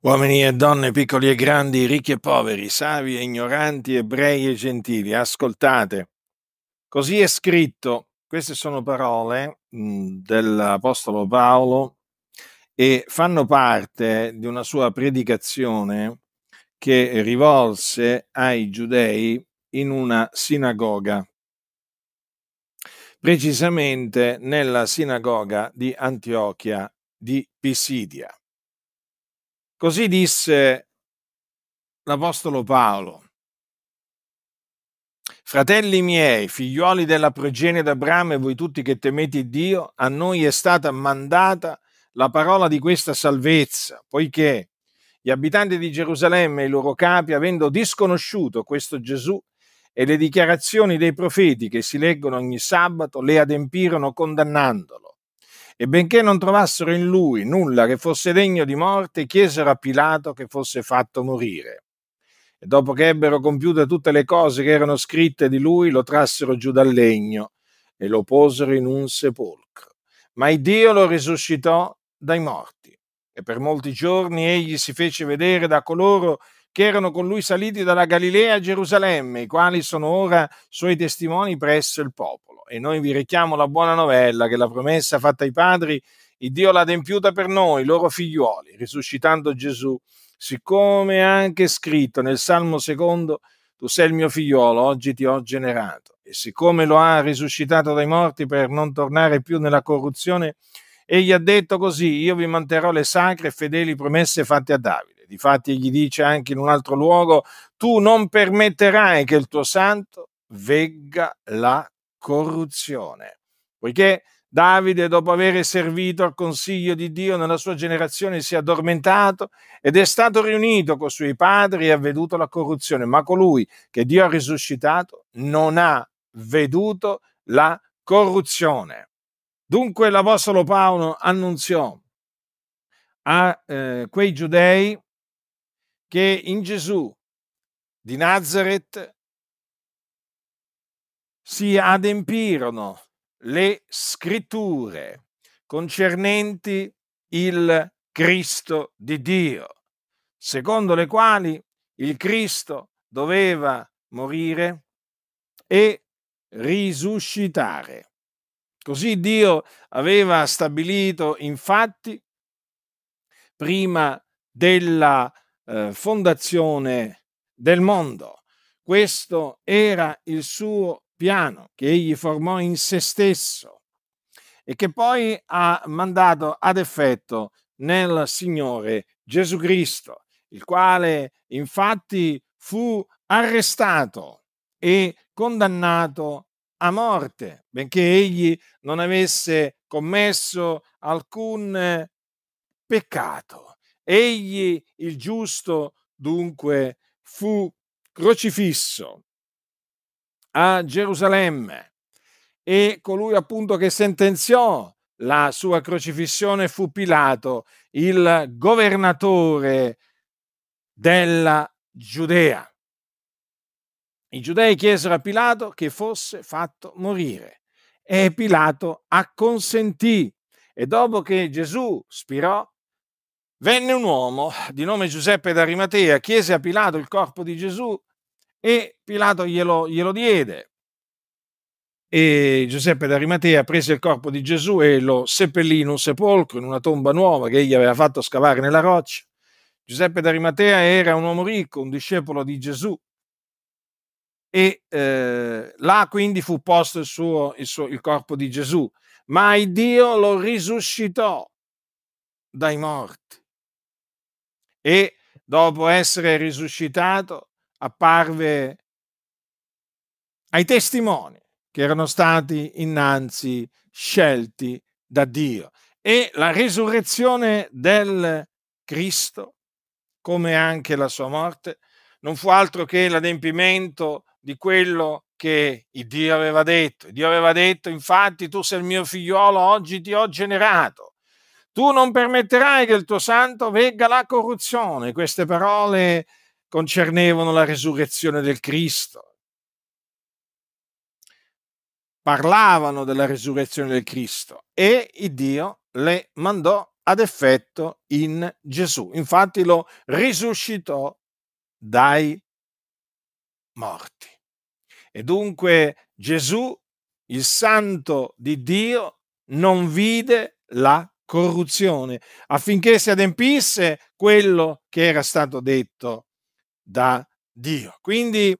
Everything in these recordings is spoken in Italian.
Uomini e donne, piccoli e grandi, ricchi e poveri, savi e ignoranti, ebrei e gentili, ascoltate. Così è scritto, queste sono parole mm, dell'Apostolo Paolo e fanno parte di una sua predicazione che rivolse ai giudei in una sinagoga, precisamente nella sinagoga di Antiochia di Pisidia. Così disse l'Apostolo Paolo. Fratelli miei, figlioli della progenie d'Abramo e voi tutti che temete Dio, a noi è stata mandata la parola di questa salvezza, poiché gli abitanti di Gerusalemme e i loro capi, avendo disconosciuto questo Gesù e le dichiarazioni dei profeti che si leggono ogni sabato, le adempirono condannandolo e benché non trovassero in lui nulla che fosse degno di morte, chiesero a Pilato che fosse fatto morire. E dopo che ebbero compiute tutte le cose che erano scritte di lui, lo trassero giù dal legno e lo posero in un sepolcro. Ma Dio lo risuscitò dai morti. E per molti giorni egli si fece vedere da coloro che erano con lui saliti dalla Galilea a Gerusalemme, i quali sono ora suoi testimoni presso il popolo e noi vi richiamo la buona novella che la promessa fatta ai padri, il Dio l'ha adempiuta per noi, i loro figliuoli, risuscitando Gesù, siccome è anche scritto nel Salmo secondo, tu sei il mio figliuolo, oggi ti ho generato. E siccome lo ha risuscitato dai morti per non tornare più nella corruzione, egli ha detto così, io vi manterrò le sacre e fedeli promesse fatte a Davide. Difatti gli dice anche in un altro luogo, tu non permetterai che il tuo santo vegga la corruzione. Poiché Davide, dopo aver servito al consiglio di Dio nella sua generazione, si è addormentato ed è stato riunito con i suoi padri e ha veduto la corruzione, ma colui che Dio ha risuscitato non ha veduto la corruzione. Dunque l'Apostolo Paolo annunziò a eh, quei giudei che in Gesù di Nazareth si adempirono le scritture concernenti il Cristo di Dio, secondo le quali il Cristo doveva morire e risuscitare. Così Dio aveva stabilito infatti prima della eh, fondazione del mondo. Questo era il suo piano che egli formò in se stesso e che poi ha mandato ad effetto nel Signore Gesù Cristo, il quale infatti fu arrestato e condannato a morte, benché egli non avesse commesso alcun peccato. Egli, il giusto, dunque fu crocifisso a Gerusalemme e colui appunto che sentenziò la sua crocifissione fu Pilato, il governatore della Giudea. I giudei chiesero a Pilato che fosse fatto morire e Pilato acconsentì e dopo che Gesù spirò venne un uomo di nome Giuseppe d'Arimatea, chiese a Pilato il corpo di Gesù e Pilato glielo, glielo diede. E Giuseppe d'Arimatea prese il corpo di Gesù e lo seppellì in un sepolcro, in una tomba nuova che egli aveva fatto scavare nella roccia. Giuseppe d'Arimatea era un uomo ricco, un discepolo di Gesù, e eh, là quindi fu posto il, suo, il, suo, il, corpo di Gesù, ma il Dio lo risuscitò dai morti. E dopo essere risuscitato, apparve ai testimoni che erano stati innanzi scelti da Dio. E la resurrezione del Cristo, come anche la sua morte, non fu altro che l'adempimento di quello che Dio aveva detto. Dio aveva detto, infatti, tu sei il mio figliolo, oggi ti ho generato. Tu non permetterai che il tuo santo vegga la corruzione. Queste parole concernevano la resurrezione del Cristo. Parlavano della resurrezione del Cristo e il Dio le mandò ad effetto in Gesù. Infatti lo risuscitò dai morti. E dunque Gesù, il santo di Dio, non vide la corruzione affinché si adempisse quello che era stato detto da Dio. Quindi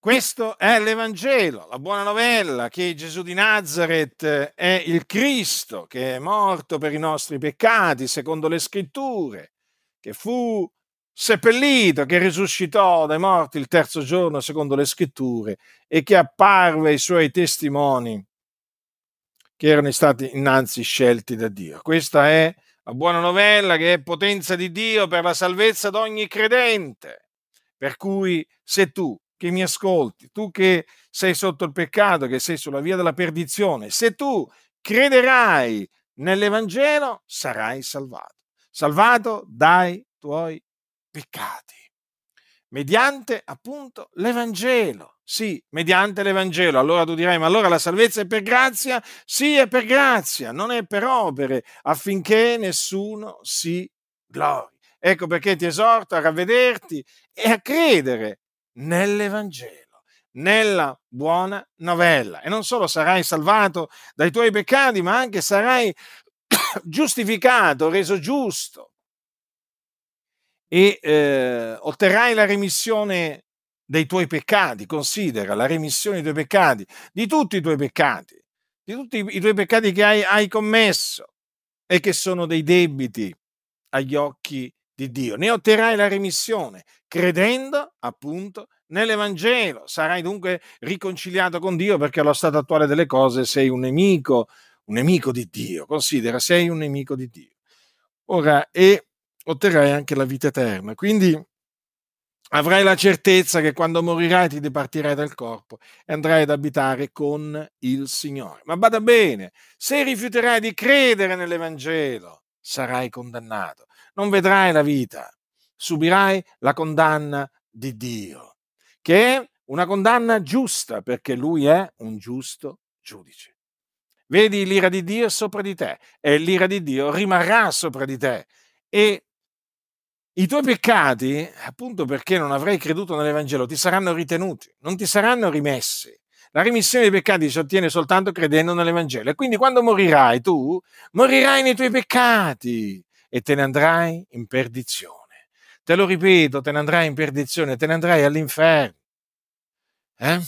questo è l'Evangelo, la buona novella che Gesù di Nazareth eh, è il Cristo che è morto per i nostri peccati secondo le scritture, che fu seppellito, che risuscitò dai morti il terzo giorno secondo le scritture e che apparve ai suoi testimoni che erano stati innanzi scelti da Dio. Questa è la buona novella che è potenza di Dio per la salvezza di ogni credente. Per cui se tu che mi ascolti, tu che sei sotto il peccato, che sei sulla via della perdizione, se tu crederai nell'Evangelo sarai salvato, salvato dai tuoi peccati mediante appunto l'Evangelo. Sì, mediante l'Evangelo. Allora tu dirai, ma allora la salvezza è per grazia? Sì, è per grazia, non è per opere, affinché nessuno si glori. Ecco perché ti esorto a ravvederti e a credere nell'Evangelo nella buona novella. E non solo sarai salvato dai tuoi peccati, ma anche sarai giustificato, reso giusto e eh, otterrai la remissione dei tuoi peccati, considera la remissione dei tuoi peccati, di tutti i tuoi peccati, di tutti i tuoi peccati che hai, hai commesso e che sono dei debiti agli occhi di Dio. Ne otterrai la remissione credendo appunto nell'Evangelo. Sarai dunque riconciliato con Dio perché allo stato attuale delle cose sei un nemico, un nemico di Dio. Considera, sei un nemico di Dio. Ora, e otterrai anche la vita eterna. Quindi avrai la certezza che quando morirai ti departirai dal corpo e andrai ad abitare con il Signore. Ma bada bene, se rifiuterai di credere nell'Evangelo, sarai condannato. Non vedrai la vita, subirai la condanna di Dio, che è una condanna giusta perché Lui è un giusto giudice. Vedi l'ira di Dio sopra di te e l'ira di Dio rimarrà sopra di te e i tuoi peccati, appunto perché non avrai creduto nell'Evangelo, ti saranno ritenuti, non ti saranno rimessi. La remissione dei peccati si ottiene soltanto credendo nell'Evangelo. E quindi quando morirai tu, morirai nei tuoi peccati e te ne andrai in perdizione. Te lo ripeto, te ne andrai in perdizione, te ne andrai all'inferno. Eh?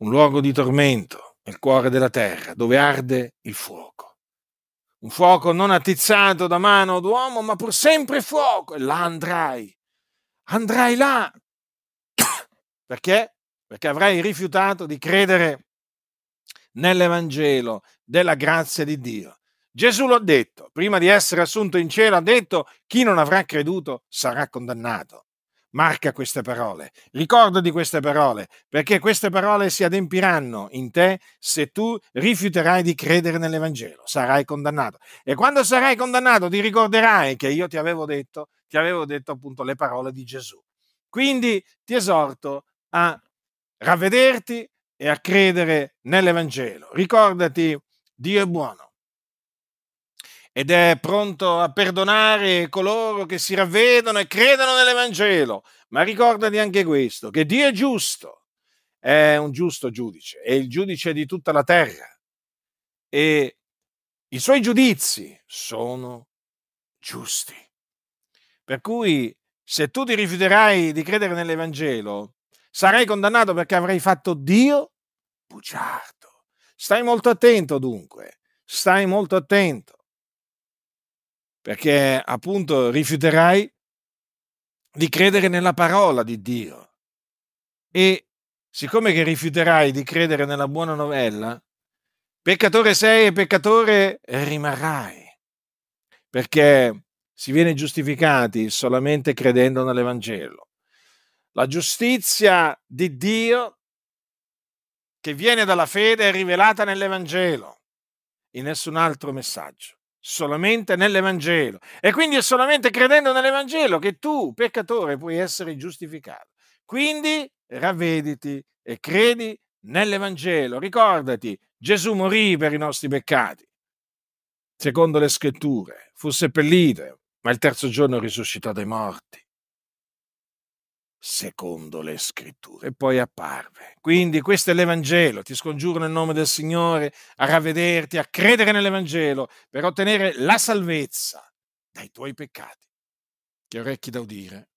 Un luogo di tormento nel cuore della terra, dove arde il fuoco un fuoco non attizzato da mano d'uomo, ma pur sempre fuoco, e là andrai, andrai là. Perché? Perché avrai rifiutato di credere nell'Evangelo della grazia di Dio. Gesù l'ha detto, prima di essere assunto in cielo, ha detto, chi non avrà creduto sarà condannato. Marca queste parole, ricorda di queste parole, perché queste parole si adempiranno in te se tu rifiuterai di credere nell'Evangelo, sarai condannato. E quando sarai condannato ti ricorderai che io ti avevo detto, ti avevo detto appunto le parole di Gesù. Quindi ti esorto a ravvederti e a credere nell'Evangelo. Ricordati, Dio è buono ed è pronto a perdonare coloro che si ravvedono e credono nell'Evangelo. Ma ricordati anche questo, che Dio è giusto, è un giusto giudice, è il giudice di tutta la terra e i suoi giudizi sono giusti. Per cui se tu ti rifiuterai di credere nell'Evangelo, sarai condannato perché avrai fatto Dio bugiardo. Stai molto attento dunque, stai molto attento perché appunto rifiuterai di credere nella parola di Dio. E siccome che rifiuterai di credere nella buona novella, peccatore sei e peccatore rimarrai, perché si viene giustificati solamente credendo nell'Evangelo. La giustizia di Dio che viene dalla fede è rivelata nell'Evangelo, in nessun altro messaggio solamente nell'Evangelo. E quindi è solamente credendo nell'Evangelo che tu, peccatore, puoi essere giustificato. Quindi ravvediti e credi nell'Evangelo. Ricordati, Gesù morì per i nostri peccati, secondo le scritture, fu seppellito, ma il terzo giorno risuscitò dai morti secondo le scritture. E poi apparve. Quindi questo è l'Evangelo. Ti scongiuro nel nome del Signore a ravvederti, a credere nell'Evangelo per ottenere la salvezza dai tuoi peccati. Che orecchi da udire,